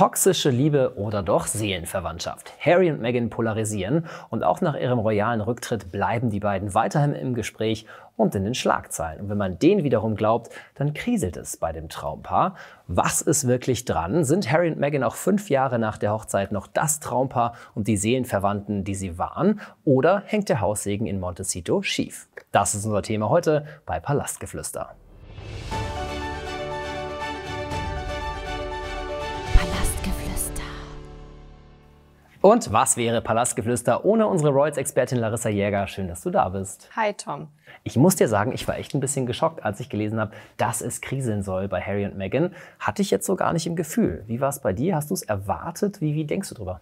Toxische Liebe oder doch Seelenverwandtschaft. Harry und Meghan polarisieren und auch nach ihrem royalen Rücktritt bleiben die beiden weiterhin im Gespräch und in den Schlagzeilen. Und wenn man den wiederum glaubt, dann kriselt es bei dem Traumpaar. Was ist wirklich dran? Sind Harry und Meghan auch fünf Jahre nach der Hochzeit noch das Traumpaar und die Seelenverwandten, die sie waren? Oder hängt der Haussegen in Montecito schief? Das ist unser Thema heute bei Palastgeflüster. Und was wäre Palastgeflüster ohne unsere Royals-Expertin Larissa Jäger? Schön, dass du da bist. Hi, Tom. Ich muss dir sagen, ich war echt ein bisschen geschockt, als ich gelesen habe, dass es kriseln soll bei Harry und Meghan. Hatte ich jetzt so gar nicht im Gefühl. Wie war es bei dir? Hast du es erwartet? Wie, wie denkst du drüber?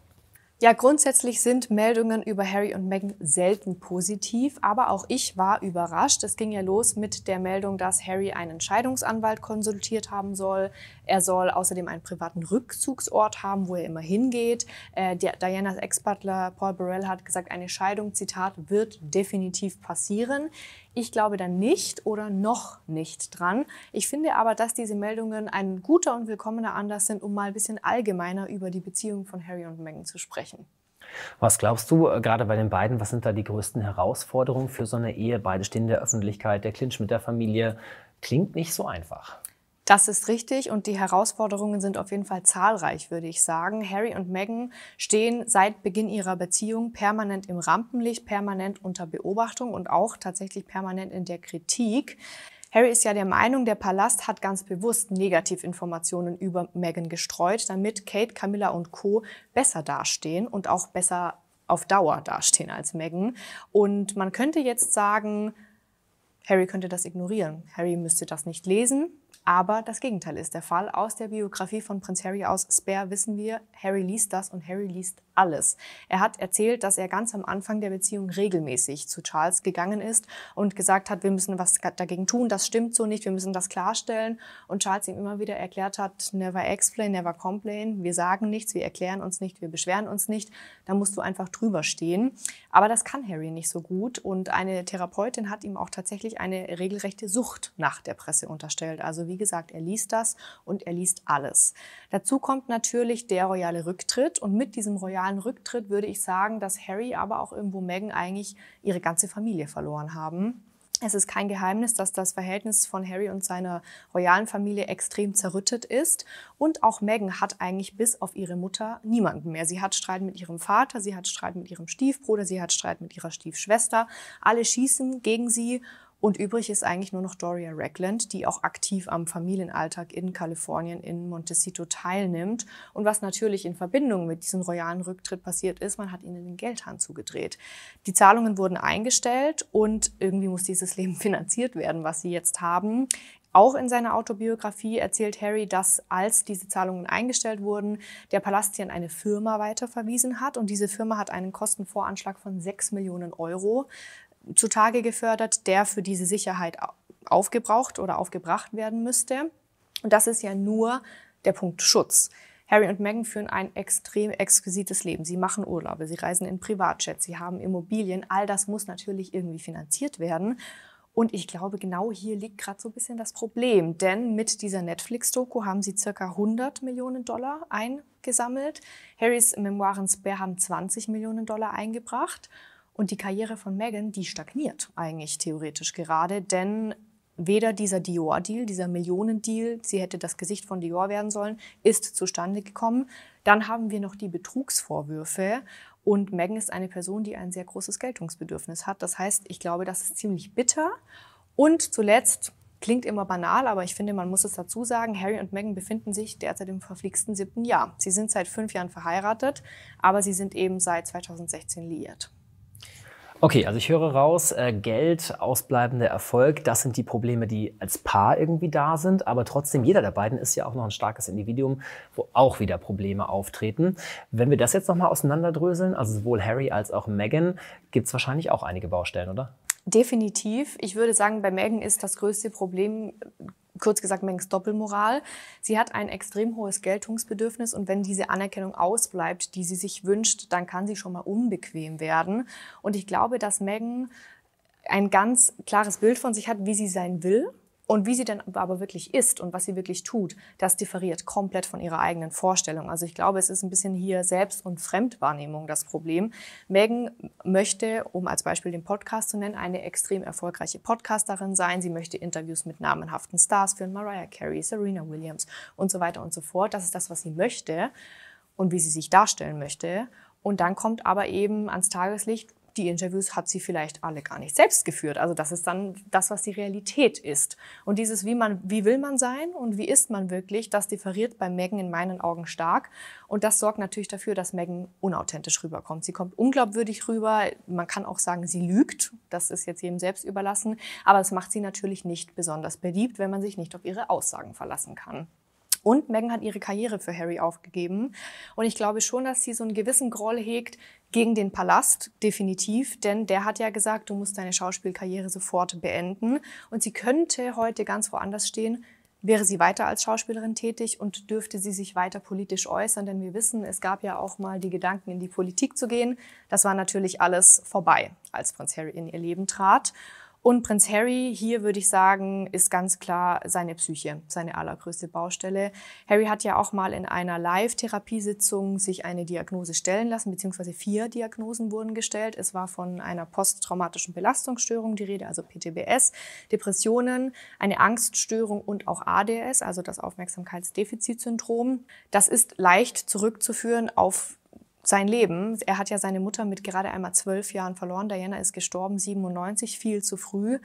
Ja, grundsätzlich sind Meldungen über Harry und Meghan selten positiv, aber auch ich war überrascht. Es ging ja los mit der Meldung, dass Harry einen Scheidungsanwalt konsultiert haben soll. Er soll außerdem einen privaten Rückzugsort haben, wo er immer hingeht. Äh, Dianas Ex-Butler Paul Burrell hat gesagt, eine Scheidung, Zitat, wird definitiv passieren. Ich glaube da nicht oder noch nicht dran. Ich finde aber, dass diese Meldungen ein guter und willkommener Anlass sind, um mal ein bisschen allgemeiner über die Beziehung von Harry und Meghan zu sprechen. Was glaubst du äh, gerade bei den beiden, was sind da die größten Herausforderungen für so eine Ehe? Beide stehen in der Öffentlichkeit, der Clinch mit der Familie klingt nicht so einfach. Das ist richtig und die Herausforderungen sind auf jeden Fall zahlreich, würde ich sagen. Harry und Meghan stehen seit Beginn ihrer Beziehung permanent im Rampenlicht, permanent unter Beobachtung und auch tatsächlich permanent in der Kritik. Harry ist ja der Meinung, der Palast hat ganz bewusst Negativinformationen über Meghan gestreut, damit Kate, Camilla und Co. besser dastehen und auch besser auf Dauer dastehen als Meghan. Und man könnte jetzt sagen, Harry könnte das ignorieren. Harry müsste das nicht lesen aber das Gegenteil ist der Fall. Aus der Biografie von Prinz Harry aus Spare wissen wir, Harry liest das und Harry liest alles. Er hat erzählt, dass er ganz am Anfang der Beziehung regelmäßig zu Charles gegangen ist und gesagt hat, wir müssen was dagegen tun, das stimmt so nicht, wir müssen das klarstellen. Und Charles ihm immer wieder erklärt hat, never explain, never complain, wir sagen nichts, wir erklären uns nicht, wir beschweren uns nicht, da musst du einfach drüber stehen. Aber das kann Harry nicht so gut und eine Therapeutin hat ihm auch tatsächlich eine regelrechte Sucht nach der Presse unterstellt. Also wie gesagt, er liest das und er liest alles. Dazu kommt natürlich der royale Rücktritt und mit diesem royalen totalen Rücktritt würde ich sagen, dass Harry, aber auch irgendwo Meghan eigentlich ihre ganze Familie verloren haben. Es ist kein Geheimnis, dass das Verhältnis von Harry und seiner royalen Familie extrem zerrüttet ist. Und auch Meghan hat eigentlich bis auf ihre Mutter niemanden mehr. Sie hat Streit mit ihrem Vater, sie hat Streit mit ihrem Stiefbruder, sie hat Streit mit ihrer Stiefschwester. Alle schießen gegen sie und übrig ist eigentlich nur noch Doria Ragland, die auch aktiv am Familienalltag in Kalifornien in Montecito teilnimmt. Und was natürlich in Verbindung mit diesem royalen Rücktritt passiert ist, man hat ihnen den Geldhahn zugedreht. Die Zahlungen wurden eingestellt und irgendwie muss dieses Leben finanziert werden, was sie jetzt haben. Auch in seiner Autobiografie erzählt Harry, dass als diese Zahlungen eingestellt wurden, der Palast hier an eine Firma weiterverwiesen hat und diese Firma hat einen Kostenvoranschlag von 6 Millionen Euro zutage gefördert, der für diese Sicherheit aufgebraucht oder aufgebracht werden müsste. Und das ist ja nur der Punkt Schutz. Harry und Meghan führen ein extrem exquisites Leben. Sie machen Urlaube, sie reisen in Privatjets, sie haben Immobilien. All das muss natürlich irgendwie finanziert werden. Und ich glaube, genau hier liegt gerade so ein bisschen das Problem. Denn mit dieser Netflix-Doku haben sie ca. 100 Millionen Dollar eingesammelt. Harrys Memoiren Spare haben 20 Millionen Dollar eingebracht. Und die Karriere von Megan, die stagniert eigentlich theoretisch gerade, denn weder dieser Dior-Deal, dieser Millionendeal, sie hätte das Gesicht von Dior werden sollen, ist zustande gekommen. Dann haben wir noch die Betrugsvorwürfe. Und Megan ist eine Person, die ein sehr großes Geltungsbedürfnis hat. Das heißt, ich glaube, das ist ziemlich bitter. Und zuletzt, klingt immer banal, aber ich finde, man muss es dazu sagen, Harry und Megan befinden sich derzeit im verflixten siebten Jahr. Sie sind seit fünf Jahren verheiratet, aber sie sind eben seit 2016 liiert. Okay, also ich höre raus, äh, Geld, ausbleibender Erfolg, das sind die Probleme, die als Paar irgendwie da sind. Aber trotzdem, jeder der beiden ist ja auch noch ein starkes Individuum, wo auch wieder Probleme auftreten. Wenn wir das jetzt nochmal auseinanderdröseln, also sowohl Harry als auch Meghan, gibt es wahrscheinlich auch einige Baustellen, oder? Definitiv. Ich würde sagen, bei Megan ist das größte Problem kurz gesagt Mengs Doppelmoral. Sie hat ein extrem hohes Geltungsbedürfnis und wenn diese Anerkennung ausbleibt, die sie sich wünscht, dann kann sie schon mal unbequem werden. Und ich glaube, dass Megan ein ganz klares Bild von sich hat, wie sie sein will. Und wie sie denn aber wirklich ist und was sie wirklich tut, das differiert komplett von ihrer eigenen Vorstellung. Also ich glaube, es ist ein bisschen hier Selbst- und Fremdwahrnehmung das Problem. Megan möchte, um als Beispiel den Podcast zu nennen, eine extrem erfolgreiche Podcasterin sein. Sie möchte Interviews mit namenhaften Stars führen, Mariah Carey, Serena Williams und so weiter und so fort. Das ist das, was sie möchte und wie sie sich darstellen möchte. Und dann kommt aber eben ans Tageslicht, die Interviews hat sie vielleicht alle gar nicht selbst geführt. Also das ist dann das, was die Realität ist. Und dieses, wie man, wie will man sein und wie ist man wirklich, das differiert bei Megan in meinen Augen stark. Und das sorgt natürlich dafür, dass Megan unauthentisch rüberkommt. Sie kommt unglaubwürdig rüber. Man kann auch sagen, sie lügt. Das ist jetzt jedem selbst überlassen. Aber das macht sie natürlich nicht besonders beliebt, wenn man sich nicht auf ihre Aussagen verlassen kann. Und Meghan hat ihre Karriere für Harry aufgegeben. Und ich glaube schon, dass sie so einen gewissen Groll hegt gegen den Palast, definitiv. Denn der hat ja gesagt, du musst deine Schauspielkarriere sofort beenden. Und sie könnte heute ganz woanders stehen, wäre sie weiter als Schauspielerin tätig und dürfte sie sich weiter politisch äußern, denn wir wissen, es gab ja auch mal die Gedanken, in die Politik zu gehen. Das war natürlich alles vorbei, als Prinz Harry in ihr Leben trat. Und Prinz Harry, hier würde ich sagen, ist ganz klar seine Psyche, seine allergrößte Baustelle. Harry hat ja auch mal in einer Live-Therapiesitzung sich eine Diagnose stellen lassen, beziehungsweise vier Diagnosen wurden gestellt. Es war von einer posttraumatischen Belastungsstörung die Rede, also PTBS, Depressionen, eine Angststörung und auch ADS, also das Aufmerksamkeitsdefizitsyndrom. Das ist leicht zurückzuführen auf sein Leben. Er hat ja seine Mutter mit gerade einmal zwölf Jahren verloren. Diana ist gestorben, 97, viel zu früh.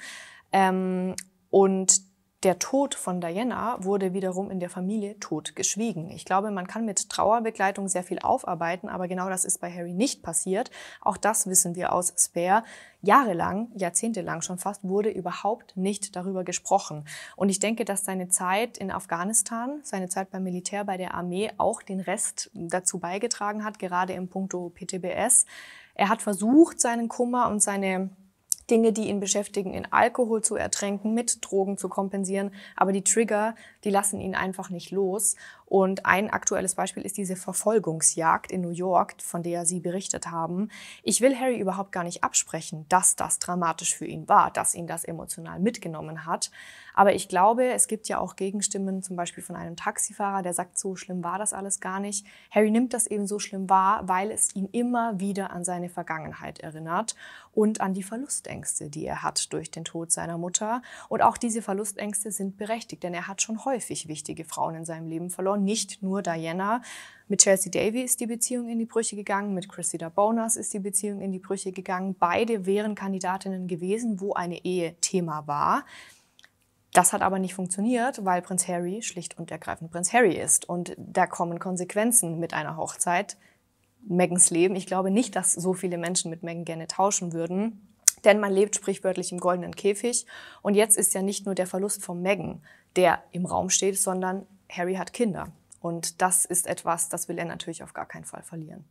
Ähm, und der Tod von Diana wurde wiederum in der Familie totgeschwiegen. Ich glaube, man kann mit Trauerbegleitung sehr viel aufarbeiten, aber genau das ist bei Harry nicht passiert. Auch das wissen wir aus Spare. Jahrelang, jahrzehntelang schon fast, wurde überhaupt nicht darüber gesprochen. Und ich denke, dass seine Zeit in Afghanistan, seine Zeit beim Militär, bei der Armee auch den Rest dazu beigetragen hat, gerade im Punkto PTBS. Er hat versucht, seinen Kummer und seine Dinge, die ihn beschäftigen, in Alkohol zu ertränken, mit Drogen zu kompensieren. Aber die Trigger, die lassen ihn einfach nicht los. Und ein aktuelles Beispiel ist diese Verfolgungsjagd in New York, von der Sie berichtet haben. Ich will Harry überhaupt gar nicht absprechen, dass das dramatisch für ihn war, dass ihn das emotional mitgenommen hat. Aber ich glaube, es gibt ja auch Gegenstimmen, zum Beispiel von einem Taxifahrer, der sagt, so schlimm war das alles gar nicht. Harry nimmt das eben so schlimm wahr, weil es ihn immer wieder an seine Vergangenheit erinnert und an die Verlustängste, die er hat durch den Tod seiner Mutter. Und auch diese Verlustängste sind berechtigt, denn er hat schon häufig wichtige Frauen in seinem Leben verloren, nicht nur Diana. Mit Chelsea Davy ist die Beziehung in die Brüche gegangen, mit Cressida Bonas ist die Beziehung in die Brüche gegangen. Beide wären Kandidatinnen gewesen, wo eine Ehe Thema war. Das hat aber nicht funktioniert, weil Prinz Harry schlicht und ergreifend Prinz Harry ist. Und da kommen Konsequenzen mit einer Hochzeit, Megans Leben. Ich glaube nicht, dass so viele Menschen mit Megan gerne tauschen würden. Denn man lebt sprichwörtlich im goldenen Käfig. Und jetzt ist ja nicht nur der Verlust von Megan, der im Raum steht, sondern Harry hat Kinder. Und das ist etwas, das will er natürlich auf gar keinen Fall verlieren.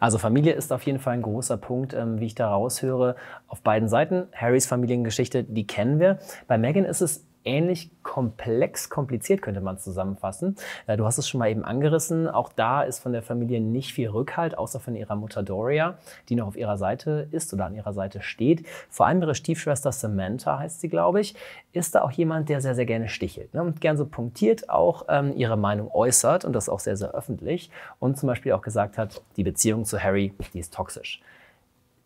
Also Familie ist auf jeden Fall ein großer Punkt, ähm, wie ich da raushöre, auf beiden Seiten. Harrys Familiengeschichte, die kennen wir. Bei Meghan ist es ähnlich komplex, kompliziert könnte man zusammenfassen. Äh, du hast es schon mal eben angerissen. Auch da ist von der Familie nicht viel Rückhalt, außer von ihrer Mutter Doria, die noch auf ihrer Seite ist oder an ihrer Seite steht. Vor allem ihre Stiefschwester Samantha heißt sie, glaube ich, ist da auch jemand, der sehr, sehr gerne stichelt ne? und gern so punktiert auch ähm, ihre Meinung äußert und das auch sehr, sehr öffentlich und zum Beispiel auch gesagt hat, die Beziehung zu Harry, die ist toxisch.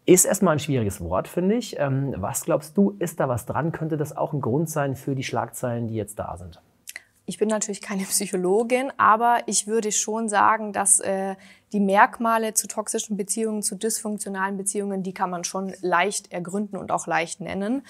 Ist erstmal ein schwieriges Wort, finde ich. Ähm, was glaubst du, ist da was dran? Könnte das auch ein Grund sein für die Schlagzeilen, die jetzt da sind? Ich bin natürlich keine Psychologin, aber ich würde schon sagen, dass äh, die Merkmale zu toxischen Beziehungen, zu dysfunktionalen Beziehungen, die kann man schon leicht ergründen und auch leicht nennen.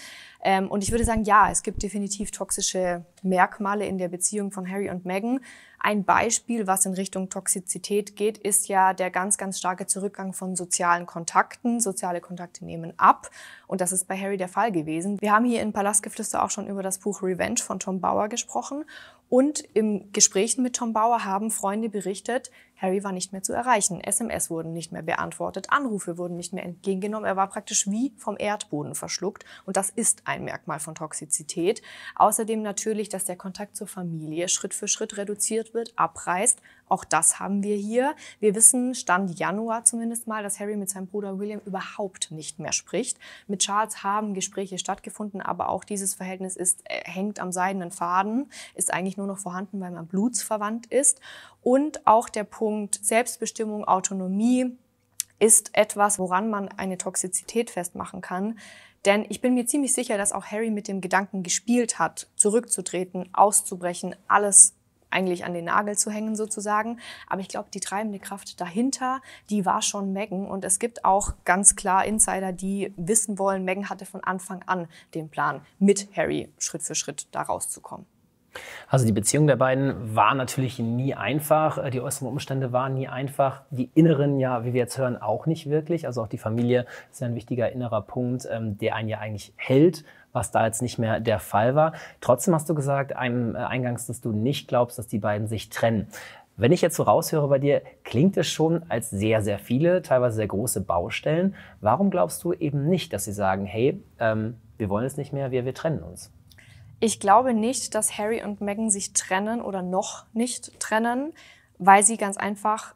Ähm, und ich würde sagen, ja, es gibt definitiv toxische Merkmale in der Beziehung von Harry und Meghan. Ein Beispiel, was in Richtung Toxizität geht, ist ja der ganz, ganz starke Zurückgang von sozialen Kontakten. Soziale Kontakte nehmen ab. Und das ist bei Harry der Fall gewesen. Wir haben hier in Palastgeflüster auch schon über das Buch Revenge von Tom Bauer gesprochen. Und im Gespräch mit Tom Bauer haben Freunde berichtet, Harry war nicht mehr zu erreichen, SMS wurden nicht mehr beantwortet, Anrufe wurden nicht mehr entgegengenommen, er war praktisch wie vom Erdboden verschluckt und das ist ein Merkmal von Toxizität. Außerdem natürlich, dass der Kontakt zur Familie Schritt für Schritt reduziert wird, abreißt, auch das haben wir hier. Wir wissen, Stand Januar zumindest mal, dass Harry mit seinem Bruder William überhaupt nicht mehr spricht. Mit Charles haben Gespräche stattgefunden, aber auch dieses Verhältnis ist, äh, hängt am seidenen Faden, ist eigentlich nur noch vorhanden, weil man blutsverwandt ist. Und auch der Punkt Selbstbestimmung, Autonomie ist etwas, woran man eine Toxizität festmachen kann. Denn ich bin mir ziemlich sicher, dass auch Harry mit dem Gedanken gespielt hat, zurückzutreten, auszubrechen, alles eigentlich an den Nagel zu hängen sozusagen. Aber ich glaube, die treibende Kraft dahinter, die war schon Megan. Und es gibt auch ganz klar Insider, die wissen wollen, Megan hatte von Anfang an den Plan, mit Harry Schritt für Schritt da rauszukommen. Also die Beziehung der beiden war natürlich nie einfach. Äh, die äußeren Umstände waren nie einfach. Die inneren ja, wie wir jetzt hören, auch nicht wirklich. Also auch die Familie ist ja ein wichtiger innerer Punkt, ähm, der einen ja eigentlich hält was da jetzt nicht mehr der Fall war. Trotzdem hast du gesagt, einem, äh, eingangs, dass du nicht glaubst, dass die beiden sich trennen. Wenn ich jetzt so raushöre bei dir, klingt es schon als sehr, sehr viele, teilweise sehr große Baustellen. Warum glaubst du eben nicht, dass sie sagen, hey, ähm, wir wollen es nicht mehr, wir, wir trennen uns? Ich glaube nicht, dass Harry und Meghan sich trennen oder noch nicht trennen, weil sie ganz einfach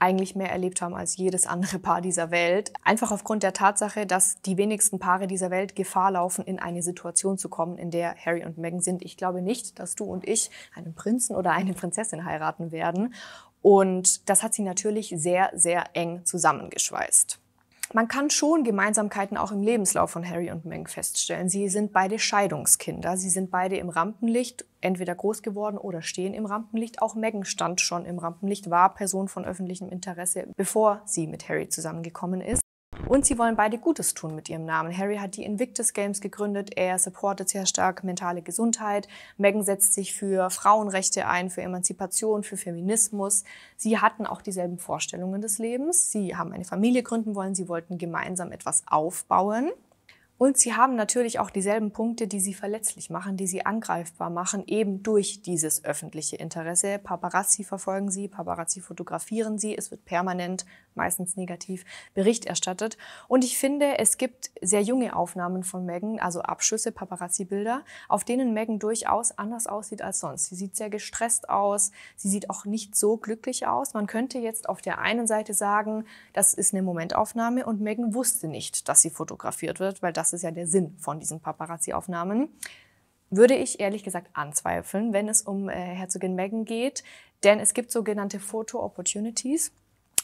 eigentlich mehr erlebt haben als jedes andere Paar dieser Welt. Einfach aufgrund der Tatsache, dass die wenigsten Paare dieser Welt Gefahr laufen, in eine Situation zu kommen, in der Harry und Meghan sind. Ich glaube nicht, dass du und ich einen Prinzen oder eine Prinzessin heiraten werden. Und das hat sie natürlich sehr, sehr eng zusammengeschweißt man kann schon Gemeinsamkeiten auch im Lebenslauf von Harry und Meg feststellen. Sie sind beide Scheidungskinder. Sie sind beide im Rampenlicht entweder groß geworden oder stehen im Rampenlicht. Auch Meghan stand schon im Rampenlicht, war Person von öffentlichem Interesse, bevor sie mit Harry zusammengekommen ist. Und sie wollen beide Gutes tun mit ihrem Namen. Harry hat die Invictus Games gegründet. Er supportet sehr stark mentale Gesundheit. Megan setzt sich für Frauenrechte ein, für Emanzipation, für Feminismus. Sie hatten auch dieselben Vorstellungen des Lebens. Sie haben eine Familie gründen wollen. Sie wollten gemeinsam etwas aufbauen. Und sie haben natürlich auch dieselben Punkte, die sie verletzlich machen, die sie angreifbar machen, eben durch dieses öffentliche Interesse. Paparazzi verfolgen sie, Paparazzi fotografieren sie, es wird permanent, meistens negativ, Bericht erstattet. Und ich finde, es gibt sehr junge Aufnahmen von Megan, also Abschüsse, Paparazzi-Bilder, auf denen Megan durchaus anders aussieht als sonst. Sie sieht sehr gestresst aus, sie sieht auch nicht so glücklich aus. Man könnte jetzt auf der einen Seite sagen, das ist eine Momentaufnahme und Megan wusste nicht, dass sie fotografiert wird, weil das das ist ja der Sinn von diesen Paparazzi-Aufnahmen, würde ich ehrlich gesagt anzweifeln, wenn es um äh, Herzogin Meghan geht. Denn es gibt sogenannte Photo-Opportunities,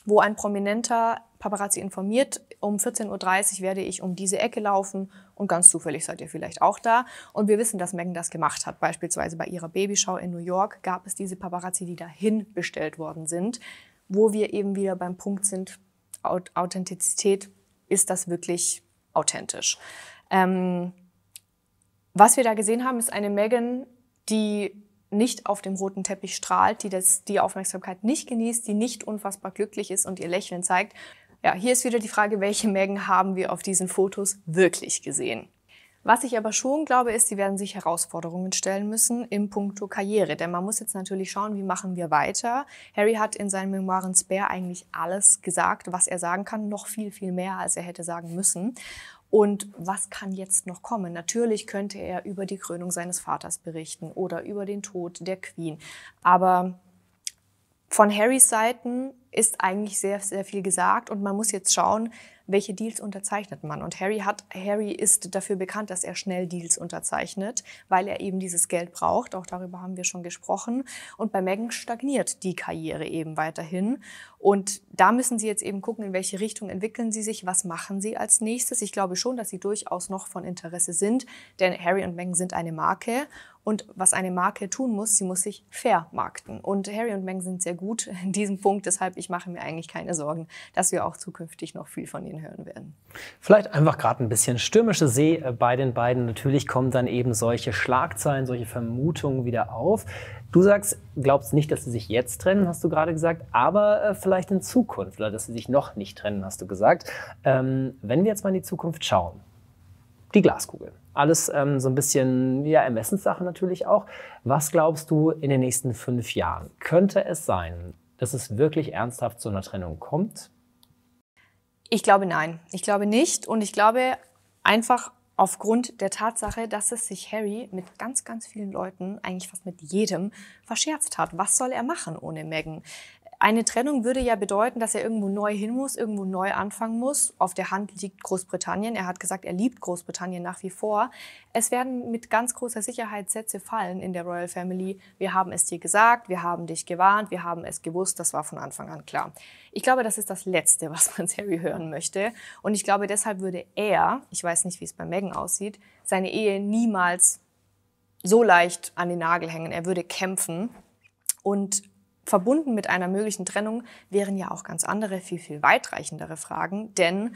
wo ein prominenter Paparazzi informiert, um 14.30 Uhr werde ich um diese Ecke laufen und ganz zufällig seid ihr vielleicht auch da. Und wir wissen, dass Megan das gemacht hat. Beispielsweise bei ihrer Babyschau in New York gab es diese Paparazzi, die dahin bestellt worden sind, wo wir eben wieder beim Punkt sind, Authentizität, ist das wirklich authentisch. Ähm, was wir da gesehen haben, ist eine Megan, die nicht auf dem roten Teppich strahlt, die das, die Aufmerksamkeit nicht genießt, die nicht unfassbar glücklich ist und ihr Lächeln zeigt. Ja, hier ist wieder die Frage, welche Megan haben wir auf diesen Fotos wirklich gesehen? Was ich aber schon glaube, ist, sie werden sich Herausforderungen stellen müssen im Punkto Karriere. Denn man muss jetzt natürlich schauen, wie machen wir weiter. Harry hat in seinen Memoiren Spare eigentlich alles gesagt, was er sagen kann, noch viel, viel mehr, als er hätte sagen müssen. Und was kann jetzt noch kommen? Natürlich könnte er über die Krönung seines Vaters berichten oder über den Tod der Queen. Aber von Harrys Seiten ist eigentlich sehr, sehr viel gesagt und man muss jetzt schauen, welche Deals unterzeichnet man. Und Harry hat, Harry ist dafür bekannt, dass er schnell Deals unterzeichnet, weil er eben dieses Geld braucht. Auch darüber haben wir schon gesprochen. Und bei Meghan stagniert die Karriere eben weiterhin. Und da müssen sie jetzt eben gucken, in welche Richtung entwickeln sie sich, was machen sie als nächstes. Ich glaube schon, dass sie durchaus noch von Interesse sind, denn Harry und Meghan sind eine Marke und was eine Marke tun muss, sie muss sich vermarkten. Und Harry und Meng sind sehr gut in diesem Punkt, deshalb ich mache mir eigentlich keine Sorgen, dass wir auch zukünftig noch viel von ihnen hören werden. Vielleicht einfach gerade ein bisschen stürmische See äh, bei den beiden. Natürlich kommen dann eben solche Schlagzeilen, solche Vermutungen wieder auf. Du sagst, glaubst nicht, dass sie sich jetzt trennen, hast du gerade gesagt, aber äh, vielleicht in Zukunft oder dass sie sich noch nicht trennen, hast du gesagt. Ähm, wenn wir jetzt mal in die Zukunft schauen, die Glaskugel. Alles ähm, so ein bisschen ja, Ermessenssache natürlich auch. Was glaubst du in den nächsten fünf Jahren? Könnte es sein, dass es wirklich ernsthaft zu einer Trennung kommt? Ich glaube nein. Ich glaube nicht. Und ich glaube einfach aufgrund der Tatsache, dass es sich Harry mit ganz, ganz vielen Leuten, eigentlich fast mit jedem, verscherzt hat. Was soll er machen ohne Megan? Eine Trennung würde ja bedeuten, dass er irgendwo neu hin muss, irgendwo neu anfangen muss. Auf der Hand liegt Großbritannien. Er hat gesagt, er liebt Großbritannien nach wie vor. Es werden mit ganz großer Sicherheit Sätze fallen in der Royal Family. Wir haben es dir gesagt, wir haben dich gewarnt, wir haben es gewusst. Das war von Anfang an klar. Ich glaube, das ist das Letzte, was man Harry hören möchte. Und ich glaube, deshalb würde er, ich weiß nicht, wie es bei Megan aussieht, seine Ehe niemals so leicht an den Nagel hängen. Er würde kämpfen und Verbunden mit einer möglichen Trennung wären ja auch ganz andere, viel, viel weitreichendere Fragen, denn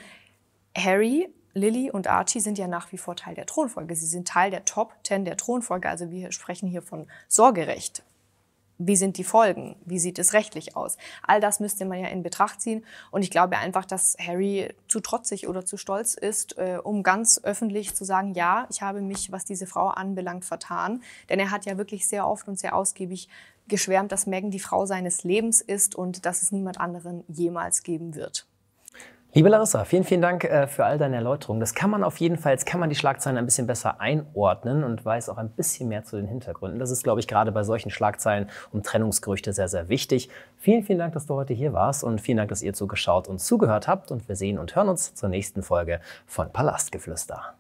Harry, Lily und Archie sind ja nach wie vor Teil der Thronfolge. Sie sind Teil der Top Ten der Thronfolge, also wir sprechen hier von Sorgerecht. Wie sind die Folgen? Wie sieht es rechtlich aus? All das müsste man ja in Betracht ziehen. Und ich glaube einfach, dass Harry zu trotzig oder zu stolz ist, äh, um ganz öffentlich zu sagen, ja, ich habe mich, was diese Frau anbelangt, vertan. Denn er hat ja wirklich sehr oft und sehr ausgiebig geschwärmt, dass Megan die Frau seines Lebens ist und dass es niemand anderen jemals geben wird. Liebe Larissa, vielen, vielen Dank äh, für all deine Erläuterungen. Das kann man auf jeden Fall, jetzt kann man die Schlagzeilen ein bisschen besser einordnen und weiß auch ein bisschen mehr zu den Hintergründen. Das ist, glaube ich, gerade bei solchen Schlagzeilen um Trennungsgerüchte sehr, sehr wichtig. Vielen, vielen Dank, dass du heute hier warst und vielen Dank, dass ihr zugeschaut und zugehört habt. Und wir sehen und hören uns zur nächsten Folge von Palastgeflüster.